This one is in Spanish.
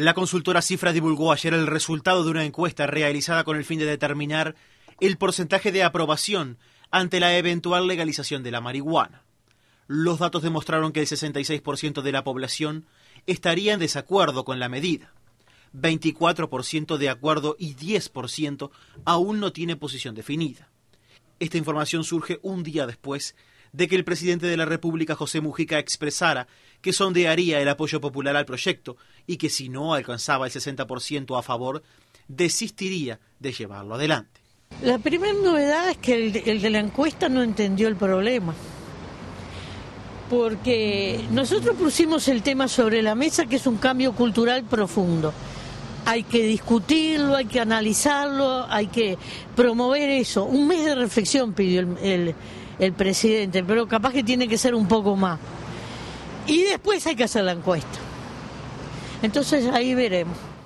La consultora Cifra divulgó ayer el resultado de una encuesta realizada con el fin de determinar el porcentaje de aprobación ante la eventual legalización de la marihuana. Los datos demostraron que el 66% de la población estaría en desacuerdo con la medida, 24% de acuerdo y 10% aún no tiene posición definida. Esta información surge un día después de que el presidente de la República, José Mujica, expresara que sondearía el apoyo popular al proyecto y que si no alcanzaba el 60% a favor, desistiría de llevarlo adelante. La primera novedad es que el, el de la encuesta no entendió el problema porque nosotros pusimos el tema sobre la mesa que es un cambio cultural profundo hay que discutirlo, hay que analizarlo, hay que promover eso. Un mes de reflexión pidió el, el, el presidente, pero capaz que tiene que ser un poco más. Y después hay que hacer la encuesta. Entonces ahí veremos.